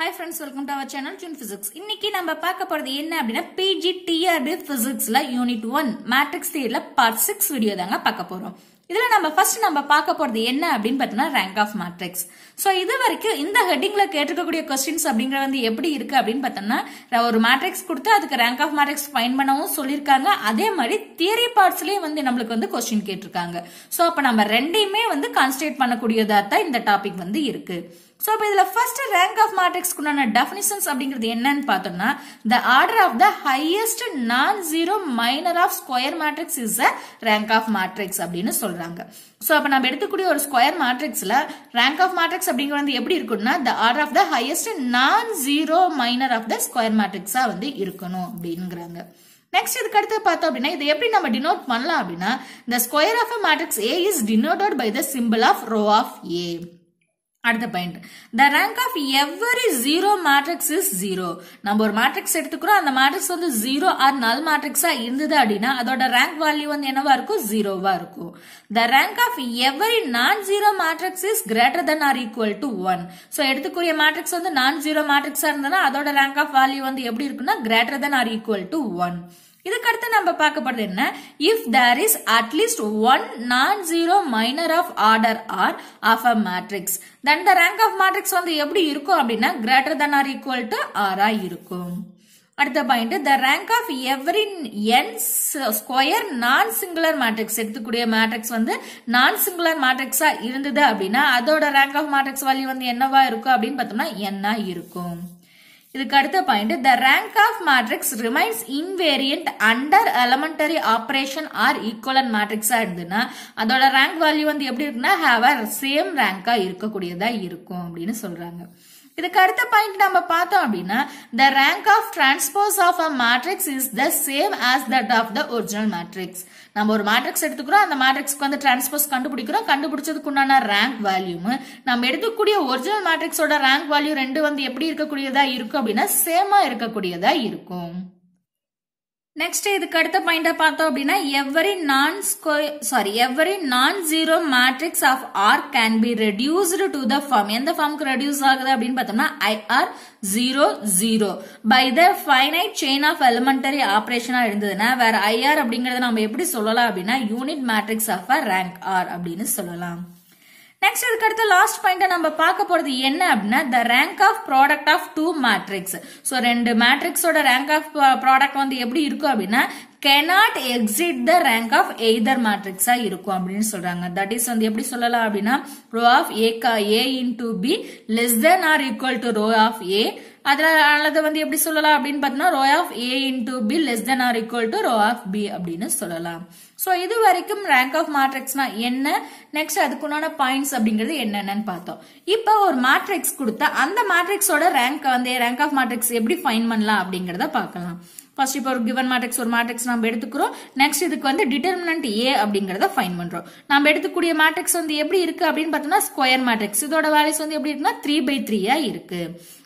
hi friends welcome to our channel June physics இன்னைக்கு நம்ம பார்க்க போறது என்ன அப்படின்னா பிஜி டிஆர்பி பிசிக்ஸ்ல யூனிட் ஒன் மேட்ரிக்ஸ் தியரியில பார்ட் சிக்ஸ் வீடியோ தாங்க பார்க்க போறோம் இதுல நம்ம ஃபர்ஸ்ட் நம்ம பார்க்க போறது என்ன அப்படின்னு பார்த்தோம்னா ரேங்க் ஆஃப் மேட்ரிக்ஸ் ஸோ இது வரைக்கும் இந்த ஹெட்டிங்ல கேட்டிருக்கக்கூடிய கொஸ்டின்ஸ் அப்படிங்கிற வந்து எப்படி இருக்கு அப்படின்னு பார்த்தோம்னா ஒரு மேட்ரிக்ஸ் கொடுத்து அதுக்கு ரேங்க் ஆஃப் மேட்ரிக்ஸ் ஃபைன் பண்ணவும் சொல்லியிருக்காங்க அதே மாதிரி தியரி பார்ட்ஸ்லயும் வந்து நம்மளுக்கு வந்து கொஸ்டின் கேட்டிருக்காங்க ஸோ அப்ப நம்ம ரெண்டையுமே வந்து கான்சன்ட்ரேட் பண்ணக்கூடியதா தான் இந்த டாபிக் வந்து இருக்கு ஸோ இப்போ இதில் ஃபர்ஸ்ட் ரேங்க் ஆஃப் மேட்ரிக்ஸ்க்குண்டான டெஃபினிஷன்ஸ் அப்படிங்கிறது என்னன்னு பார்த்தோம்னா the order of the highest non zero minor of square matrix is a rank of matrix அப்படின்னு சொல்றாங்க ஸோ அப்போ நம்ம எடுத்துக்கூடிய ஒரு ஸ்கொயர் மேட்ரிக்ஸில் ரேங்க் ஆஃப் மேட்ரிக்ஸ் அப்படிங்கிறது வந்து எப்படி இருக்குன்னா the order of the highest non zero minor of the square மேட்ரிக்ஸாக வந்து இருக்கணும் அப்படிங்கிறாங்க நெக்ஸ்ட் இதுக்கு அடுத்து பார்த்தோம் அப்படின்னா இதை எப்படி நம்ம டினோட் பண்ணலாம் அப்படின்னா square of a matrix A is denoted by the symbol of rho of A அடுத்த point the rank of every zero matrix is zero நம்ம ஒரு மேட்ரிக்ஸ் எடுத்துக்கிறோம் அந்த மேட்ரிக்ஸ் வந்து ஜீரோ ஆர் நல் மேட்ரிக்ஸா இருந்தது அப்படின்னா அதோட ரேங்க் வேல்யூ வந்து என்னவா இருக்கும் ஜீரோவா இருக்கும் the rank of every non zero matrix is greater than or equal to one so எடுத்துக்கூடிய மேட்ரிக்ஸ் வந்து நான் ஜீரோ மேட்ரிக்ஸா இருந்ததுன்னா அதோட ரேங்க் ஆஃப் வேல்யூ வந்து எப்படி இருக்குன்னா greater than or equal to one இதுக்கடுத்து நம்ம பார்க்கப்படுறது என்ன if there is at least one non zero minor of order r of a matrix then the rank of matrix வந்து எப்படி இருக்கும் அப்படின்னா greater than or equal to r இருக்கும் அடுத்த point the rank of every n square non singular matrix எடுத்துக்கூடிய matrix வந்து non singular மேட்ரிக்ஸா இருந்தது அப்படின்னா அதோட ரேங்க் ஆஃப் மேட்ரிக்ஸ் வேல்யூ வந்து என்னவா இருக்கும் அப்படின்னு பார்த்தோம்னா என்ன இருக்கும் இதுக்கு அடுத்த point the rank of matrix remains invariant under elementary operation or equivalent மேட்ரிக்ஸா இருந்ததுன்னா அதோட ரேங்க் வேல்யூ வந்து எப்படி இருக்குன்னா ஹாவ் சேம் ரேங்கா இருக்கக்கூடியதா இருக்கும் அப்படின்னு சொல்றாங்க இதுக்கு அடுத்த பாயிண்ட் நம்ம பார்த்தோம் அப்படின்னா the rank of transpose of a matrix is the same as that of the original matrix நம்ம ஒரு மேட்ரிக்ஸ் எடுத்துக்கிறோம் அந்த மேட்ரிக்ஸ்க்கு வந்து டிரான்ஸ்போஸ் கண்டுபிடிக்கிறோம் கண்டுபிடிச்சதுக்கு உண்டான ரேங்க் வேல்யூம் நம்ம எடுக்கக்கூடிய ஒரிஜினல் மேட்ரிக்ஸோட ரேங்க் வேல்யூ ரெண்டு வந்து எப்படி இருக்கக்கூடியதா இருக்கும் அப்படின்னா சேமா இருக்கக்கூடியதா இருக்கும் நெக்ஸ்ட் இதுக்கு அடுத்த பாயிண்ட பார்த்தோம் அப்படின்னா every non sorry every non zero matrix of r can be reduced to the form எந்த ஃபார்முக்கு ரெடியூஸ் ஆகுது அப்படின்னு பார்த்தோம்னா IR zero zero by the finite chain of elementary ஆபரேஷனா இருந்ததுன்னா வேற ஐஆர் அப்படிங்கறத நம்ம எப்படி சொல்லலாம் அப்படின்னா unit matrix of a rank r அப்படின்னு சொல்லலாம் நெக்ஸ்ட் இதுக்கு அடுத்து லாஸ்ட் பாயிண்ட் நம்ம பார்க்க போறது என்ன அப்படின்னா the rank of product of two matrix so ரெண்டு மேட்ரிக்ஸோட ரேங்க் ஆஃப் ப்ராடக்ட் வந்து எப்படி இருக்கும் அப்படின்னா cannot exceed the rank of either மேட்ரிக்ஸா இருக்கும் அப்படின்னு சொல்றாங்க தட் இஸ் வந்து எப்படி சொல்லலாம் அப்படின்னா rho of A A in into B less than or equal to rho of A அதனால அதை வந்து எப்படி சொல்லலாம் அப்படின்னு பார்த்தீங்கன்னா rho of A into B less than or equal to rho of B அப்படின்னு சொல்லலாம் ஸோ இது வரைக்கும் ரேங்க் ஆஃப் மேட்ரிக்ஸ்னா என்ன நெக்ஸ்ட் அதுக்குண்டான பாயிண்ட்ஸ் அப்படிங்கிறது என்னென்னு பார்த்தோம் இப்போ ஒரு மேட்ரிக்ஸ் கொடுத்தா அந்த மேட்ரிக்ஸோட ரேங்க் வந்து ரேங்க் ஆஃப் மேட்ரிக்ஸ் எப்படி ஃபைன் பண்ணலாம் அப்படிங்கிறத பார்க்கலாம் ஃபர்ஸ்ட் இப்போ ஒரு கிவன் மேட்ரிக்ஸ் ஒரு மேட்ரிக்ஸ் நம்ம எடுத்துக்கிறோம் நெக்ஸ்ட் இதுக்கு வந்து டிட்டர்மினன்ட் ஏ அப்படிங்கிறத ஃபைன் பண்றோம் நம்ம எடுத்துக்கூடிய மேட்ரிக்ஸ் வந்து எப்படி இருக்கு அப்படின்னு பார்த்தோம்னா ஸ்கொயர் மேட்ரிக்ஸ் இதோட வேல்யூஸ் வந்து எப்படி இருக்குன்னா த்ரீ பை த்ரீயா இருக்கு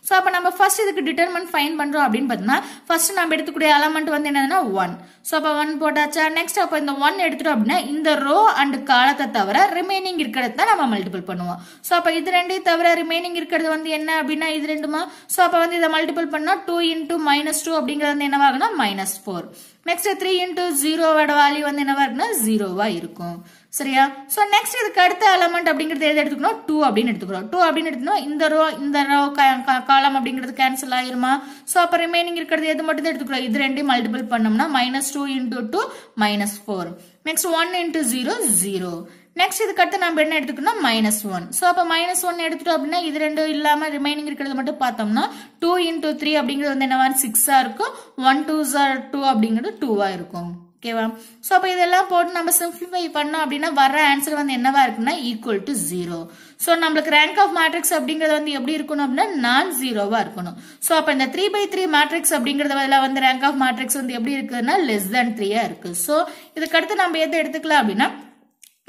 ஸோ அப்போ நம்ம ஃபர்ஸ்ட் இதுக்கு டிட்டர்மெண்ட் ஃபைன் பண்ணுறோம் அப்படின்னு பார்த்தீங்கன்னா ஃபர்ஸ்ட் நம்ம எடுத்துக்கூடிய அலமெண்ட் வந்து என்னதுன்னா ஒன் ஸோ அப்போ ஒன் போட்டாச்சா நெக்ஸ்ட் அப்போ இந்த ஒன் எடுத்துட்டோம் அப்படின்னா இந்த ரோ அண்ட் காலத்தை தவிர ரிமைனிங் இருக்கிறது தான் நம்ம மல்டிபிள் பண்ணுவோம் ஸோ அப்போ இது ரெண்டையும் தவிர ரிமைனிங் இருக்கிறது வந்து என்ன அப்படின்னா இது ரெண்டுமா ஸோ அப்போ வந்து இதை மல்டிபிள் பண்ணால் டூ இன்டூ மைனஸ் டூ அப்படிங்கிறது வந்து என்னவாகுன்னா minus four next three into ஜீரோவோட வாலி வந்து என்னவா இருக்குன்னா ஜீரோவா இருக்கும் சரியா ஸோ நெக்ஸ்ட் இதுக்கு அடுத்த எலமெண்ட் அப்படிங்கிறது எது எடுத்துக்கணும் டூ அப்படின்னு எடுத்துக்கிறோம் டூ அப்படின்னு எடுத்துக்கணும் இந்த ரோ இந்த ரோ காலம் அப்படிங்கிறது கேன்சல் ஆயிருமா ஸோ அப்போ ரிமைனிங் இருக்கிறது எது மட்டும் தான் இது ரெண்டையும் மல்டிபிள் பண்ணோம்னா minus two into two minus four next one into zero zero next இதுக்கு அடுத்து நம்ம என்ன எடுத்துக்கணும் மைனஸ் ஒன் ஸோ அப்போ மைனஸ் ஒன் எடுத்துட்டோம் அப்படின்னா இது ரெண்டு இல்லாமல் ரிமைனிங் இருக்கிறது மட்டும் பார்த்தோம்னா டூ இன்டூ த்ரீ அப்படிங்கிறது வந்து என்ன என்னவா சிக்ஸாக இருக்கும் ஒன் டூ ஜார் டூ அப்படிங்கிறது டூவாக இருக்கும் ஓகேவா ஸோ அப்போ இதெல்லாம் போட்டு நம்ம சிம்பிளிஃபை பண்ணோம் அப்படின்னா வர ஆன்சர் வந்து என்னவா இருக்குன்னா ஈக்குவல் டு ஜீரோ ஸோ நம்மளுக்கு ரேங்க் ஆஃப் மேட்ரிக்ஸ் அப்படிங்கிறது வந்து எப்படி இருக்கணும் அப்படின்னா நான் ஜீரோவா இருக்கணும் ஸோ அப்போ இந்த த்ரீ பை த்ரீ மேட்ரிக்ஸ் அப்படிங்கிறது பதிலாக வந்து ரேங்க் ஆஃப் மேட்ரிக்ஸ் வந்து எப்படி இருக்குதுன்னா லெஸ் தேன் த்ரீயா இருக்கு ஸோ இதுக்கடுத்து நம்ம எது எடுத்துக்கலாம் அப்படின்னா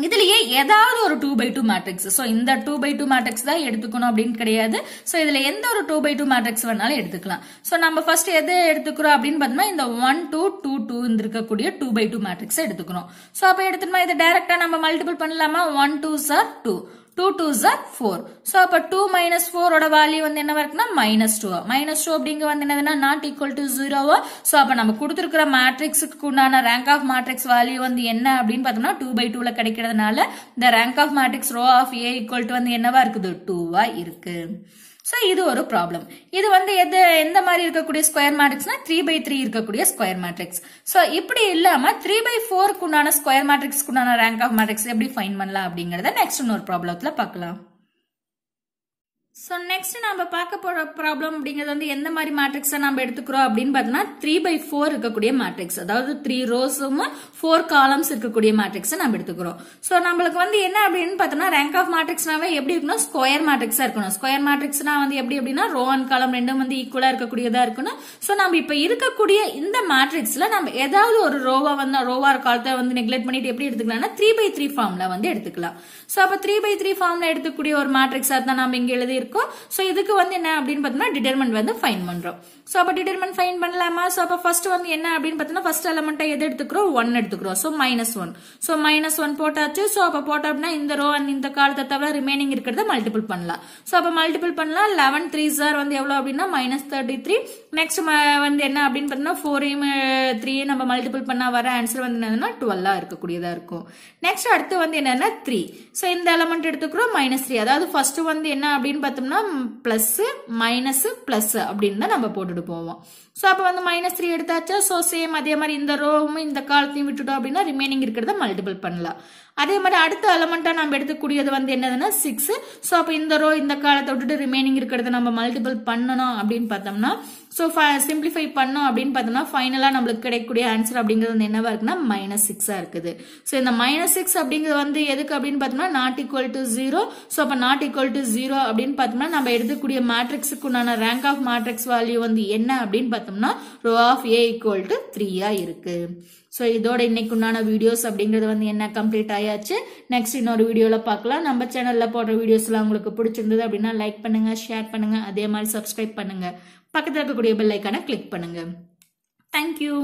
இதுலயே ஏதாவது ஒரு two by two matrix so இந்த டூ பை டூ மேட்ரிக்ஸ் தான் எடுத்துக்கணும் அப்படின்னு கிடையாது ஸோ இதுல எந்த ஒரு டூ பை டூ மேட்ரிக்ஸ் வேணாலும் எடுத்துக்கலாம் ஸோ நம்ம ஃபர்ஸ்ட் எது எடுத்துக்கிறோம் அப்படின்னு பார்த்தோம்னா இந்த ஒன் டூ டூ டூ இருக்கக்கூடிய டூ பை டூ மேட்ரிக்ஸ் எடுத்துக்கிறோம் ஸோ அப்போ எடுத்துட்டோம்னா இதை டைரக்டா நம்ம மல்டிபிள் பண்ணலாமா ஒன் டூ சார் டூ டூ டூ ஜார் ஃபோர் ஸோ அப்போ டூ மைனஸ் ஃபோரோட வேல்யூ வந்து என்னவா இருக்குன்னா மைனஸ் டூ மைனஸ் டூ அப்படிங்க வந்து என்னதுன்னா நாட் ஈக்குவல் டு ஜீரோவோ ஸோ அப்போ நம்ம கொடுத்துருக்கிற மேட்ரிக்ஸுக்கு உண்டான ரேங்க் ஆஃப் மேட்ரிக்ஸ் வேல்யூ வந்து என்ன அப்படின்னு பார்த்தோம்னா டூ பை டூல கிடைக்கிறதுனால இந்த rank of matrix rho of A equal to வந்து என்னவா இருக்குது டூவா இருக்கு ஸோ இது ஒரு ப்ராப்ளம் இது வந்து எது எந்த மாதிரி இருக்கக்கூடிய ஸ்கொயர் மேட்ரிக்ஸ்னா த்ரீ பை த்ரீ இருக்கக்கூடிய ஸ்கொயர் மேட்ரிக்ஸ் ஸோ இப்படி இல்லாம த்ரீ பை ஃபோருக்கு உண்டான ஸ்கொயர் மேட்ரிக்ஸ்க்கு உண்டான ரேங்க் ஆஃப் மேட்ரிக்ஸ் எப்படி ஃபைன் பண்ணலாம் அப்படிங்கறத நெக்ஸ்ட் இன்னொரு ப்ராப்ளத்துல பார்க்கலாம் ஸோ நெக்ஸ்ட் நம்ம பார்க்க போகிற ப்ராப்ளம் அப்படிங்கிறது வந்து எந்த மாதிரி மேட்ரிக்ஸை நம்ம எடுத்துக்கிறோம் அப்படின்னு பார்த்தோம்னா த்ரீ பை ஃபோர் இருக்கக்கூடிய மேட்ரிக்ஸ் அதாவது த்ரீ ரோஸும் ஃபோர் காலம்ஸ் இருக்கக்கூடிய மேட்ரிக்ஸை நம்ம எடுத்துக்கிறோம் ஸோ நம்மளுக்கு வந்து என்ன அப்படின்னு பார்த்தோம்னா ரேங்க் ஆஃப் மேட்ரிக்ஸ்னாவே எப்படி இருக்கணும் ஸ்கொயர் மேட்ரிக்ஸாக இருக்கணும் ஸ்கொயர் மேட்ரிக்ஸ்னா வந்து எப்படி அப்படின்னா ரோ அண்ட் காலம் ரெண்டும் வந்து ஈக்குவலாக இருக்கக்கூடியதாக இருக்கணும் ஸோ நம்ம இப்போ இருக்கக்கூடிய இந்த மேட்ரிக்ஸில் நம்ம ஏதாவது ஒரு ரோவா வந்து ரோவா காலத்தை வந்து நெக்லெக்ட் பண்ணிட்டு எப்படி எடுத்துக்கலாம்னா த்ரீ பை த்ரீ ஃபார்மில் வந்து எடுத்துக்கலாம் ஸோ அப்போ த்ரீ பை த்ரீ ஃபார்மில் எடுத்துக்கூடிய ஒரு மேட்ரிக்ஸாக தான் நம்ம இங்கே எழுதி இருக்கும் ஸோ இதுக்கு வந்து என்ன அப்படின்னு பாத்தீங்கன்னா டிடர்மெண்ட் வந்து ஃபைன் பண்ணுறோம் ஸோ அப்போ டிடெர்மெண்ட் ஃபைன் பண்ணலாமா ஸோ அப்போ ஃபர்ஸ்ட் வந்து என்ன அப்படின்னு பாத்தீங்கன்னா ஃபர்ஸ்ட் எலமெண்ட்டை எது எடுத்துக்கிறோம் ஒன் எடுத்துக்கிறோம் so minus one so minus one போட்டாச்சு ஸோ அப்போ போட்டோம் அப்படின்னா இந்த ரோ அண்ட் இந்த காலத்தை தவிர ரிமைனிங் இருக்கிறத மல்டிபிள் பண்ணலாம் ஸோ அப்போ மல்டிபிள் பண்ணலாம் லெவன் த்ரீ சார் வந்து எவ்வளோ அப்படின்னா மைனஸ் தேர்ட்டி த்ரீ நெக்ஸ்ட் வந்து என்ன அப்படின்னு பார்த்தோம்னா ஃபோரையும் த்ரீ நம்ம மல்டிபிள் பண்ணால் வர ஆன்சர் வந்து என்னன்னா டுவெல்லாக இருக்கக்கூடியதாக இருக்கும் நெக்ஸ்ட் அடுத்து வந்து என்னன்னா த்ரீ ஸோ இந்த எலமெண்ட் எடுத்துக்கிறோம் மைனஸ் த்ரீ அதாவது ஃபர்ஸ்ட் வந்து என்ன அப்படின்னு பார்த்தோம்னா ப்ளஸ்ஸு மைனஸ் ப்ளஸ்ஸு அப்படின்னு தான் நம்ம போட்டுட்டு போவோம் ஸோ அப்போ வந்து மைனஸ் த்ரீ எடுத்தாச்சா ஸோ சேம் அதே மாதிரி இந்த ரோவும் இந்த காலத்தையும் விட்டுட்டோம் அப்படின்னா ரிமைனிங் இருக்கிறத மல்டிபிள் பண்ணலாம் அதே மாதிரி அடுத்த எலமெண்ட்டாக நம்ம எடுத்துக்கூடியது வந்து என்னதுன்னா சிக்ஸு ஸோ அப்போ இந்த ரோ இந்த காலத்தை விட்டுட்டு ரிமைனிங் இருக்கிறத நம்ம மல்டிபிள் பண்ணணும் அப்படின்னு பார்த்தோம்னா ஸோ சிம்பிளிஃபை பண்ணோம் அப்படின்னு பார்த்தோம்னா ஃபைனலாக நம்மளுக்கு கிடைக்கக்கூடிய ஆன்சர் அப்படிங்கிறது வந்து என்னவா இருக்குன்னா மைனஸ் சிக்ஸாக இருக்குது ஸோ இந்த மைனஸ் சிக்ஸ் அப்படிங்கிறது வந்து எதுக்கு அப்படின்னு பார்த்தோம்னா not equal to zero so அப்போ நாட் ஈக்குவல் டு ஜீரோ அப்படின்னு பார்த்தோம்னா நம்ம எடுக்கக்கூடிய மேட்ரிக்ஸுக்கு உண்டான ரேங்க் ஆஃப் மேட்ரிக்ஸ் வேல்யூ வந்து என்ன அப்படின்னு பார்த்தோம்னா rho of A equal to த்ரீயாக இருக்கு ஸோ இதோட இன்னைக்கு உண்டான வீடியோஸ் அப்படிங்கிறது வந்து என்ன கம்ப்ளீட் ஆயாச்சு நெக்ஸ்ட் இன்னொரு வீடியோவில் பார்க்கலாம் நம்ம சேனலில் போடுற வீடியோஸ்லாம் உங்களுக்கு பிடிச்சிருந்தது அப்படின்னா லைக் பண்ணுங்கள் ஷேர் பண்ணுங்கள் அதே மாதிரி சப்ஸ்கிரைப் பண்ணுங்கள் பக்கத்தில் இருக்கக்கூடிய பெல் ஐக்கானை கிளிக் பண்ணுங்க தேங்க்யூ